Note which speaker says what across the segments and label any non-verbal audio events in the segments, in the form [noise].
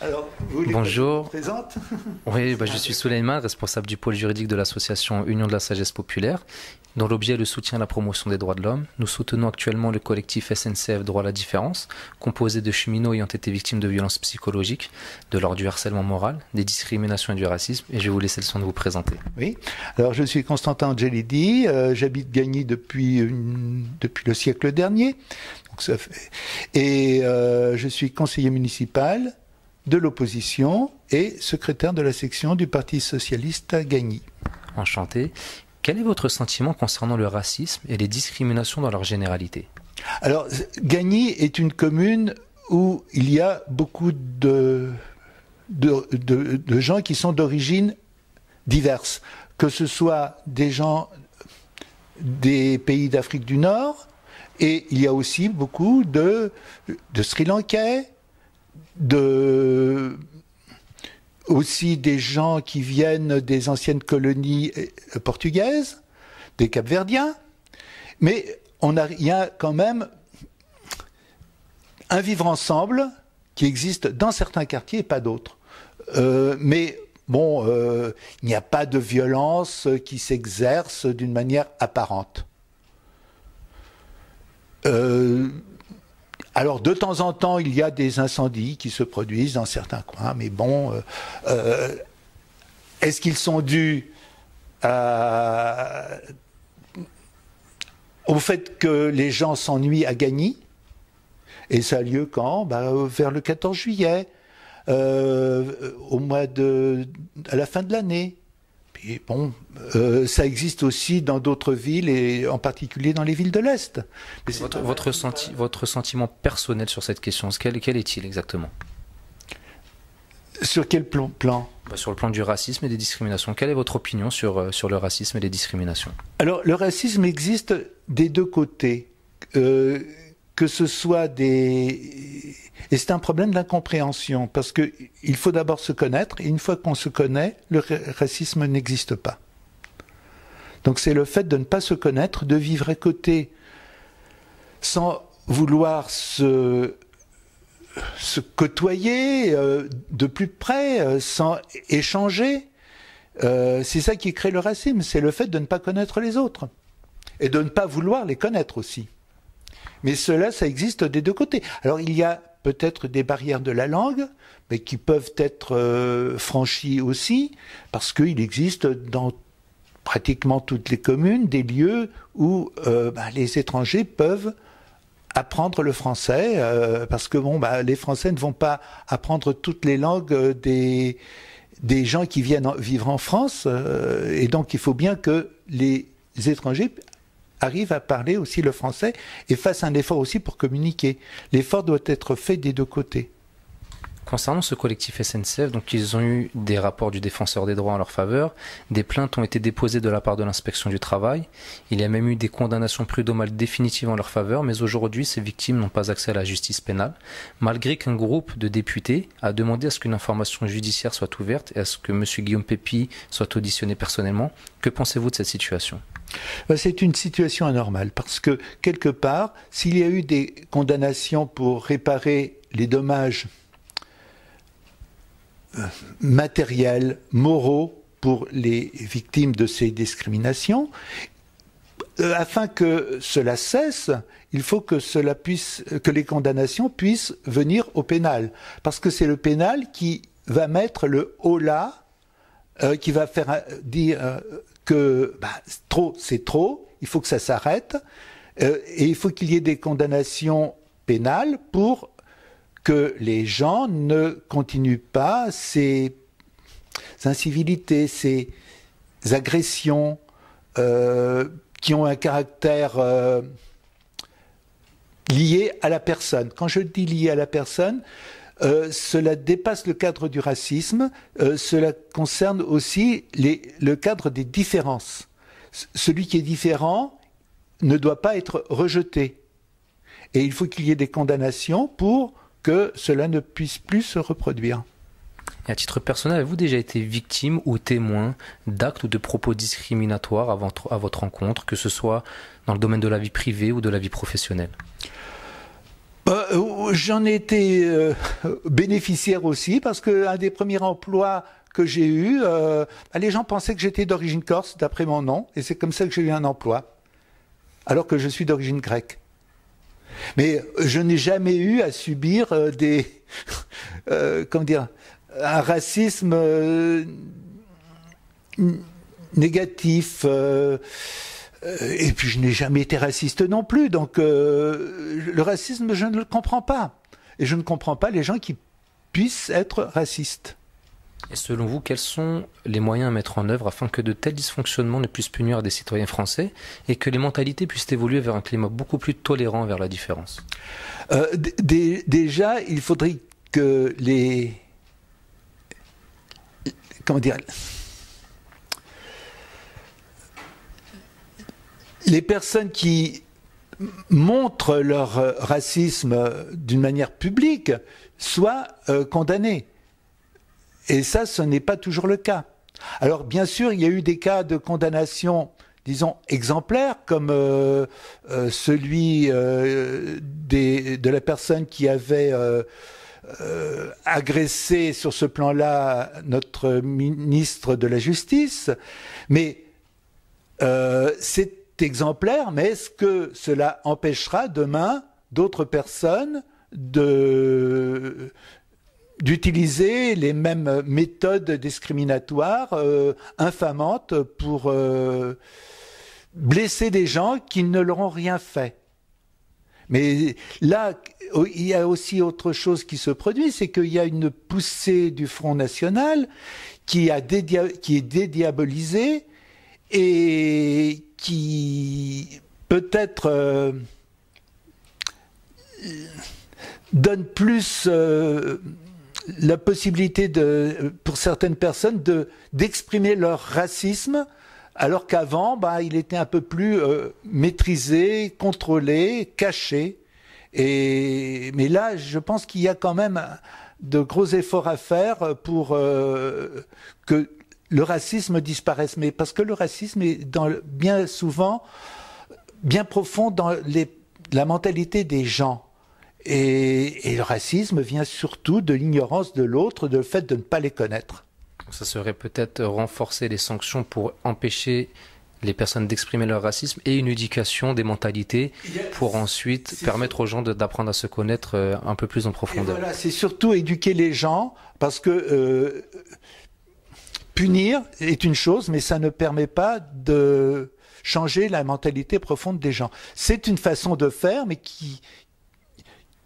Speaker 1: Alors, Bonjour. Présente [laughs] oui, bah, je ah, suis
Speaker 2: Souleyman, responsable du pôle juridique de l'association Union de la Sagesse Populaire, dont l'objet est le soutien à la promotion des droits de l'homme. Nous soutenons actuellement le collectif SNCF Droit à la différence, composé de cheminots ayant été victimes de violences psychologiques, de l'ordre du harcèlement moral, des discriminations et du racisme, et je vais vous laisser le soin de vous présenter.
Speaker 1: Oui, alors je suis Constantin Angelidi, euh, j'habite Gagny depuis, depuis le siècle dernier, et euh, je suis conseiller municipal de l'opposition et secrétaire de la section du Parti socialiste à Gagny.
Speaker 2: Enchanté. Quel est votre sentiment concernant le racisme et les discriminations dans leur généralité
Speaker 1: Alors, Gagny est une commune où il y a beaucoup de, de, gens qui sont d'origine diverse, que ce soit des gens des pays d'Afrique du Nord, et il y a aussi beaucoup de, de Sri Lankais, de aussi des gens qui viennent des anciennes colonies euh, portugaises, des Capverdiens, mais on a, il y a quand même un vivre ensemble qui existe dans certains quartiers et pas d'autres. Euh, mais bon, euh, il n'y a pas de violence qui s'exerce d'une manière apparente. Euh, alors de temps en temps, il y a des incendies qui se produisent dans certains coins, mais bon, euh, euh, est-ce qu'ils sont dus au fait que les gens s'ennuient à Gagny Et ça a lieu quand bah, Vers le 14 juillet, euh, au mois de, à la fin de l'année. Et bon, euh, ça existe aussi dans d'autres villes et en particulier dans les villes de l'Est.
Speaker 2: Votre, votre, sentiment personnel sur cette question, quel, est-il exactement Sur quel plan, bah, sur le plan du racisme et des discriminations. Quelle est votre opinion sur, euh, sur le racisme et les discriminations
Speaker 1: Alors, le racisme existe des deux côtés. Euh, que ce soit des... Et c'est un problème d'incompréhension, parce qu'il faut d'abord se connaître, et une fois qu'on se connaît, le racisme n'existe pas. Donc c'est le fait de ne pas se connaître, de vivre à côté, sans vouloir se, se côtoyer euh, de plus près, euh, sans échanger. Euh, c'est ça qui crée le racisme, c'est le fait de ne pas connaître les autres, et de ne pas vouloir les connaître aussi. Mais cela, ça existe des deux côtés. Alors il y a peut-être des barrières de la langue, mais qui peuvent être euh, franchies aussi, parce qu'il existe dans pratiquement toutes les communes des lieux où euh, bah, les étrangers peuvent apprendre le français, euh, parce que bon, bah, les Français ne vont pas apprendre toutes les langues des, gens qui viennent vivre en France, et donc il faut bien que les étrangers arrive à parler aussi le français et fassent un effort aussi pour communiquer. L'effort doit être fait des deux côtés. Concernant
Speaker 2: ce collectif SNCF, donc ils ont eu des rapports du défenseur des droits en leur faveur, des plaintes ont été déposées de la part de l'inspection du travail, il y a même eu des condamnations prud'homales définitives en leur faveur, mais aujourd'hui ces victimes n'ont pas accès à la justice pénale, malgré qu'un groupe de députés a demandé à ce qu'une information judiciaire soit ouverte et à ce que M. Guillaume Pépi soit auditionné personnellement.
Speaker 1: Que pensez-vous de cette situation ben, c'est une situation anormale parce que quelque part, s'il y a eu des condamnations pour réparer les dommages euh, matériels, moraux pour les victimes de ces discriminations, euh, afin que cela cesse, il faut que, cela puisse, que les condamnations puissent venir au pénal, parce que c'est le pénal qui va mettre le haut euh, là, qui va faire dire, que bah, trop, c'est trop, il faut que ça s'arrête, euh, et il faut qu'il y ait des condamnations pénales pour que les gens ne continuent pas ces incivilités, ces agressions euh, qui ont un caractère euh, lié à la personne. Quand je dis lié à la personne, euh, cela dépasse le cadre du racisme, euh, cela concerne aussi le cadre des différences. celui qui est différent ne doit pas être rejeté. Et il faut qu'il y ait des condamnations pour que cela ne puisse plus se reproduire. Et à titre personnel, avez-vous déjà été victime ou témoin d'actes ou de propos
Speaker 2: discriminatoires à votre, à votre que ce soit dans le domaine de la vie privée ou de la vie professionnelle
Speaker 1: euh, j'en ai été euh, bénéficiaire aussi parce que un des premiers emplois que j'ai eu, euh, bah, les gens pensaient que j'étais d'origine corse d'après mon nom et c'est comme ça que j'ai eu un emploi, alors que je suis d'origine grecque. Mais je n'ai jamais eu à subir des, [laughs] comment dire, un racisme négatif. Euh, et puis je n'ai jamais été raciste non plus, donc euh, le racisme, je ne le comprends pas. Et je ne comprends pas les gens qui puissent être racistes. Et selon vous, quels sont
Speaker 2: les moyens à mettre
Speaker 1: en œuvre afin que de tels dysfonctionnements
Speaker 2: ne puissent punir des citoyens français et que les mentalités puissent évoluer vers un climat beaucoup plus tolérant vers
Speaker 1: la différence euh, Déjà, il faudrait que les... Comment dire les personnes qui montrent leur euh, racisme euh, d'une manière publique soient euh, condamnées. Et ça, ce n'est pas toujours le cas. Alors, bien sûr, il y a eu des cas de condamnation, disons, exemplaires, comme celui des, de la personne qui avait... agressé sur ce plan-là notre ministre de la Justice, mais c'est exemplaire, mais est-ce que cela empêchera demain d'autres personnes d'utiliser les mêmes méthodes discriminatoires euh, infamantes pour euh, blesser des gens qui ne leur ont rien fait. Mais là, il y a aussi autre chose qui se produit, c'est qu'il y a une poussée du Front National qui, qui est dédiabolisée et qui peut-être euh, donne plus euh, la possibilité de, pour certaines personnes de, d'exprimer leur racisme, alors qu'avant, bah, il était un peu plus euh, maîtrisé, contrôlé, caché. Et, mais là, je pense qu'il y a quand même de gros efforts à faire pour que le racisme disparaisse. Mais parce que le racisme est dans, bien souvent bien profond dans les, la mentalité des gens. Et, le racisme vient surtout de l'ignorance de l'autre, de le fait de ne pas les connaître.
Speaker 2: Ça serait peut-être renforcer les sanctions pour empêcher les personnes d'exprimer leur racisme et une éducation des mentalités pour ensuite permettre aux gens d'apprendre à se connaître euh, un peu plus en profondeur. Voilà,
Speaker 1: c'est surtout éduquer les gens parce que euh, punir est une chose, mais ça ne permet pas de changer la mentalité profonde des gens. C'est une façon de faire, mais qui,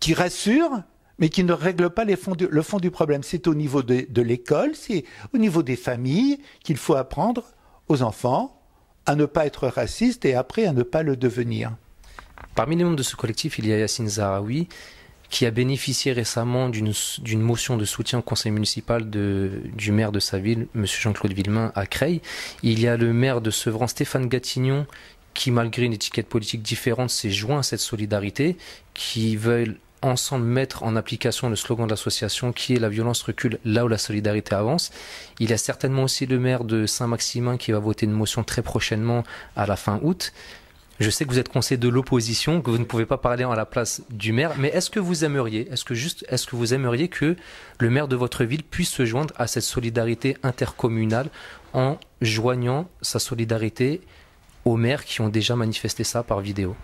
Speaker 1: qui rassure, mais qui ne règle pas le fond du problème. C'est au niveau de, l'école, c'est au niveau des familles qu'il faut apprendre aux enfants à ne pas être raciste et après à ne pas le devenir. Parmi les membres de ce
Speaker 2: collectif, il y a Yassine Zahraoui qui a bénéficié récemment d'une motion de soutien au conseil municipal de, du maire de sa ville, M. Jean-Claude Villemain, à Creil. Il y a le maire de Sevran, Stéphane Gatignon, qui, malgré une étiquette politique différente, s'est joint à cette solidarité, qui veulent ensemble mettre en application le slogan de l'association qui est la violence recule là où la solidarité avance. Il y a certainement aussi le maire de Saint-Maximin qui va voter une motion très prochainement à la fin août. Je sais que vous êtes conseiller de l'opposition, que vous ne pouvez pas parler à la place du maire, mais est-ce que vous aimeriez, est-ce que juste, est-ce que vous aimeriez que le maire de votre ville puisse se joindre à cette solidarité intercommunale en joignant sa solidarité aux maires qui ont déjà manifesté
Speaker 1: ça par vidéo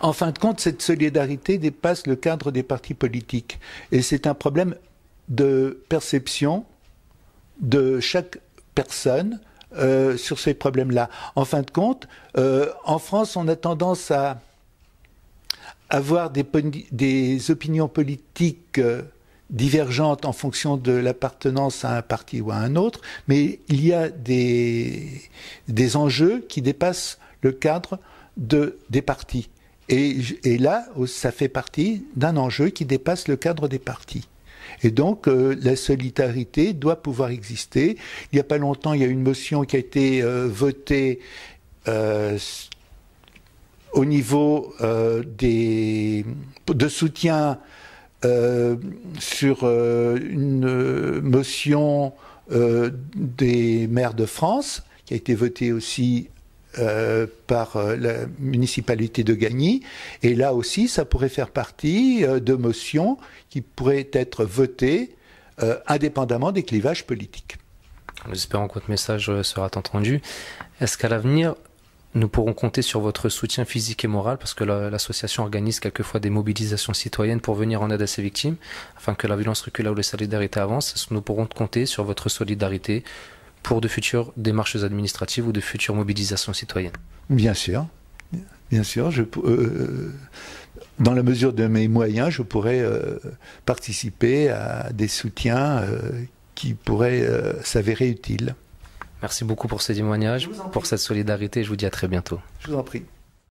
Speaker 1: en fin de compte, cette solidarité dépasse le cadre des partis politiques. Et c'est un problème de perception de chaque personne euh, sur ces problèmes-là. En fin de compte, euh, en France, on a tendance à avoir des, opinions politiques euh, divergentes en fonction de l'appartenance à un parti ou à un autre, mais il y a des, enjeux qui dépassent le cadre des partis. et là, oh, ça fait partie d'un enjeu qui dépasse le cadre des partis. Et donc, euh, la solidarité doit pouvoir exister. Il n'y a pas longtemps, il y a une motion qui a été euh, votée euh, au niveau des, de soutien sur une motion des maires de France, qui a été votée aussi euh, par euh, la municipalité de Gagny. Et là aussi, ça pourrait faire partie euh, de motions qui pourraient être votées indépendamment des clivages politiques.
Speaker 2: Nous espérons que votre message sera entendu. Est-ce qu'à l'avenir, nous pourrons compter sur votre soutien physique et moral parce que l'association organise quelquefois des mobilisations citoyennes pour venir en aide à ces victimes afin que la violence recule là où la solidarité avance. Nous pourrons compter sur votre solidarité, pour de futures démarches administratives ou de futures mobilisations citoyennes
Speaker 1: Bien sûr, bien sûr. Je, euh, euh, dans la mesure de mes moyens, je pourrais euh, participer à des soutiens qui pourraient s'avérer utiles. Merci beaucoup pour ce témoignage,
Speaker 2: pour cette solidarité. Je vous dis à très bientôt.
Speaker 1: Je vous en prie.